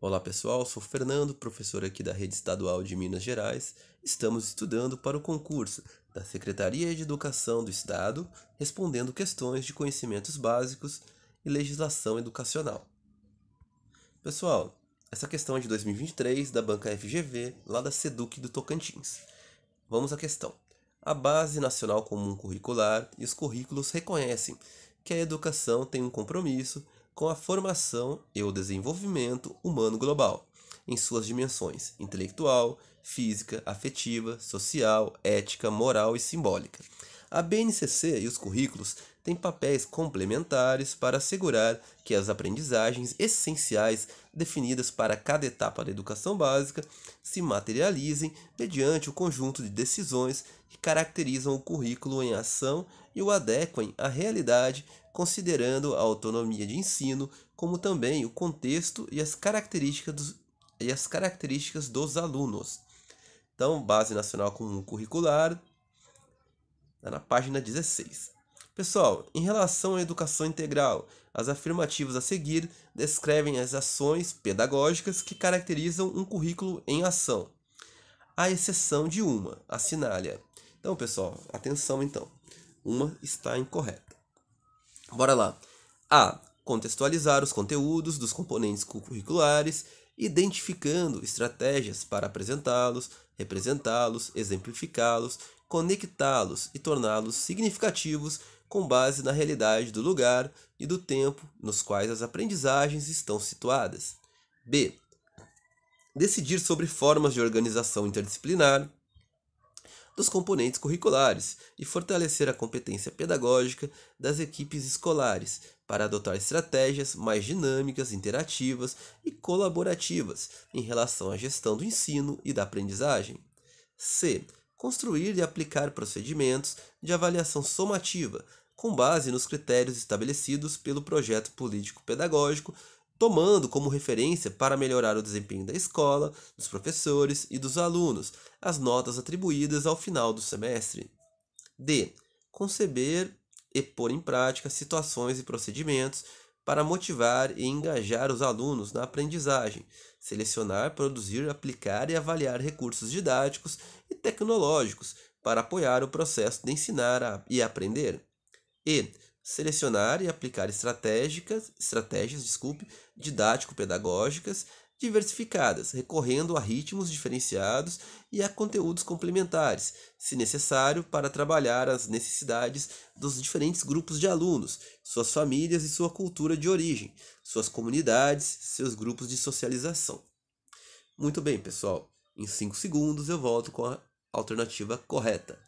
Olá pessoal, sou Fernando, professor aqui da Rede Estadual de Minas Gerais. Estamos estudando para o concurso da Secretaria de Educação do Estado, respondendo questões de conhecimentos básicos e legislação educacional. Pessoal, essa questão é de 2023 da banca FGV, lá da SEDUC do Tocantins. Vamos à questão. A Base Nacional Comum Curricular e os currículos reconhecem que a educação tem um compromisso com a formação e o desenvolvimento humano global, em suas dimensões intelectual, física, afetiva, social, ética, moral e simbólica. A BNCC e os currículos têm papéis complementares para assegurar que as aprendizagens essenciais definidas para cada etapa da educação básica se materializem mediante o conjunto de decisões que caracterizam o currículo em ação e o adequem à realidade, considerando a autonomia de ensino, como também o contexto e as características dos, e as características dos alunos. Então, Base Nacional Comum Curricular, tá na página 16. Pessoal, em relação à educação integral, as afirmativas a seguir descrevem as ações pedagógicas que caracterizam um currículo em ação, à exceção de uma, sinália. Então, pessoal, atenção então. Uma está incorreta. Bora lá. A. Contextualizar os conteúdos dos componentes curriculares, identificando estratégias para apresentá-los, representá-los, exemplificá-los, conectá-los e torná-los significativos com base na realidade do lugar e do tempo nos quais as aprendizagens estão situadas. B. Decidir sobre formas de organização interdisciplinar dos componentes curriculares e fortalecer a competência pedagógica das equipes escolares para adotar estratégias mais dinâmicas, interativas e colaborativas em relação à gestão do ensino e da aprendizagem. C construir e aplicar procedimentos de avaliação somativa, com base nos critérios estabelecidos pelo projeto político-pedagógico, tomando como referência para melhorar o desempenho da escola, dos professores e dos alunos, as notas atribuídas ao final do semestre. D. Conceber e pôr em prática situações e procedimentos para motivar e engajar os alunos na aprendizagem, selecionar, produzir, aplicar e avaliar recursos didáticos tecnológicos para apoiar o processo de ensinar a, e aprender. E selecionar e aplicar estratégicas, estratégias, desculpe, didático-pedagógicas diversificadas, recorrendo a ritmos diferenciados e a conteúdos complementares, se necessário, para trabalhar as necessidades dos diferentes grupos de alunos, suas famílias e sua cultura de origem, suas comunidades, seus grupos de socialização. Muito bem, pessoal. Em 5 segundos eu volto com a alternativa correta.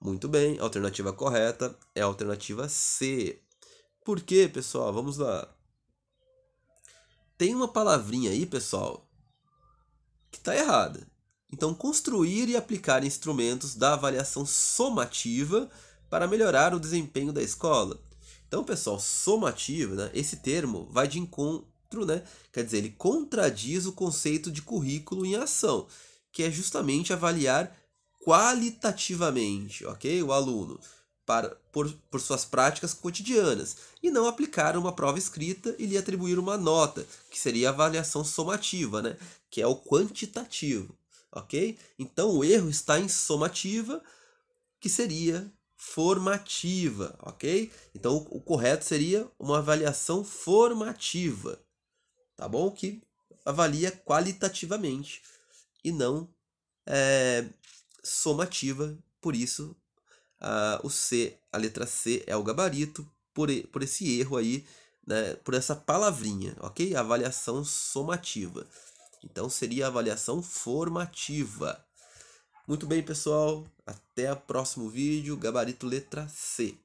Muito bem, a alternativa correta é a alternativa C. Por quê, pessoal? Vamos lá. Tem uma palavrinha aí, pessoal, que está errada. Então, construir e aplicar instrumentos da avaliação somativa para melhorar o desempenho da escola. Então, pessoal, somativa, né? esse termo vai de, encon outro, né? Quer dizer, ele contradiz o conceito de currículo em ação, que é justamente avaliar qualitativamente, ok? O aluno para, por, por suas práticas cotidianas e não aplicar uma prova escrita e lhe atribuir uma nota, que seria a avaliação somativa, né? Que é o quantitativo, ok? Então o erro está em somativa, que seria formativa, ok? Então o, correto seria uma avaliação formativa, tá bom? Que avalia qualitativamente e não é, somativa. Por isso, a, o C, a letra C é o gabarito por, por esse erro aí, né, por essa palavrinha, ok? Avaliação somativa. Então seria avaliação formativa. Muito bem, pessoal. Até o próximo vídeo. Gabarito letra C.